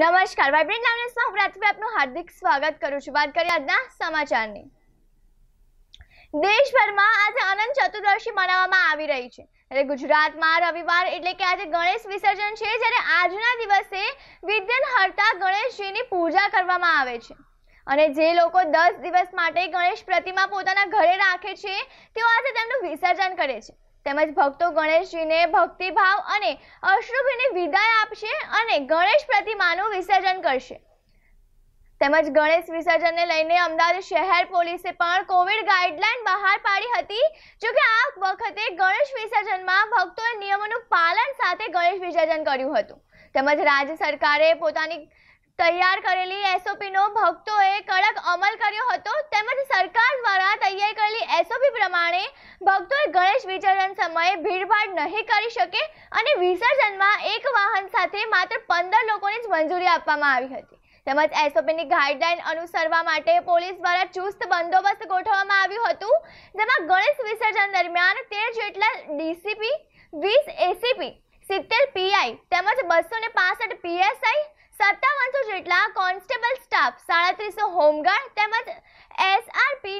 નમસ્કાર vibrant live ન્યૂઝમાં હું રાત્રિ આપનું હાર્દિક સ્વાગત કરું છું વાત કરીએ આજના સમાચારની દેશભરમાં આજે અનંત ચતુર્દશી મનાવવામાં આવી રહી છે એટલે ગુજરાતમાં રવિવાર એટલે કે આજે ગણેશ વિસર્જન છે જ્યારે આજના દિવસે વિદ્યન હરતા ગણેશજીની પૂજા કરવામાં આવે છે અને જે લોકો દસ દિવસ માટે ગણેશ પ્રતિમા પોતાના ઘરે રાખે છે તેઓ આજે તેમનું વિસર્જન કરે છે તેમજ ભક્તો ગણેશજીને ભક્તિભાવ અને અશ્રુભીની વિદાય આપશે અને ગણેશ પ્રતિમાનું વિસર્જન કરશે તેમજ ગણેશ વિસર્જનને લઈને અમદાવાદ શહેર પોલીસે પણ કોવિડ ગાઈડલાઈન બહાર પાડી હતી જો કે આ વખતે ગણેશ વિસર્જનમાં ભક્તોએ નિયમોનું પાલન સાથે ગણેશ વિસર્જન કર્યું હતું તેમજ રાજ્ય સરકારે પોતાની તૈયાર કરેલી એસઓપીનો ભક્તોએ કડક અમલ કર્યો હતો તેમજ સરકાર દ્વારા તૈયાર કરેલી એસઓપી પ્રમાણે ભક્તોએ ગણેશ વિસર્જન સમયે ભીડભાડ નહીં કરી શકે અને વિસર્જનમાં એક વાહન સાથે માત્ર પંદર લોકોને જ મંજૂરી આપવામાં આવી હતી તેમજ એસઓપીની ગાઈડલાઈન અનુસરવા માટે પોલીસ દ્વારા ચુસ્ત બંદોબસ્ત ગોઠવવામાં આવ્યું હતું જેમાં ગણેશ વિસર્જન દરમિયાન તેર જેટલા ડીસીપી વીસ એસીપી સિત્તેર પીઆઈ તેમજ બસો ને પાસઠ પીએસઆઈ સત્તાવનસો જેટલા કોન્સ્ટેબલ સ્ટાફ સાડત્રીસો હોમગાર્ડ તેમજ એસઆરપી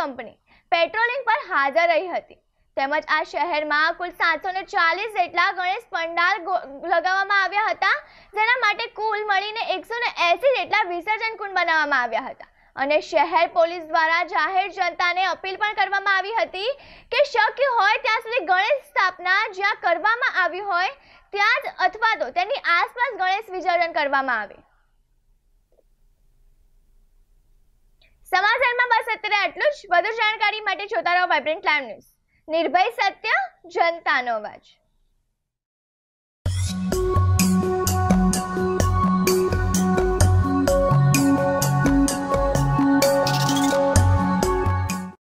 કંપની પેટ્રોલિંગ પર હાજર રહી હતી તેમજ આ શહેરમાં કુલ સાતસો ને ચાલીસ જેટલા ગણેશ પંડાલ લગાવવામાં આવ્યા હતા જેના માટે કુલ મળીને એકસો ને એસી જેટલા વિસર્જન કુંડ બનાવવામાં આવ્યા હતા અને શહેર પોલીસ દ્વારા જાહેર જનતાને અપીલ પણ કરવામાં આવી હતી કે શક્ય હોય ત્યાં સુધી ગણેશ સ્થાપના જ્યાં કરવામાં આવી હોય ત્યાં જ અથવા તો તેની આસપાસ ગણેશ વિસર્જન કરવામાં આવે સમાજ એટલું જ વધુ જાણકારી માટે જોતા રહો વાઇબ્રન્ટ લાઈવ ન્યૂઝ નિર્ભય સત્ય જનતાનો અવાજ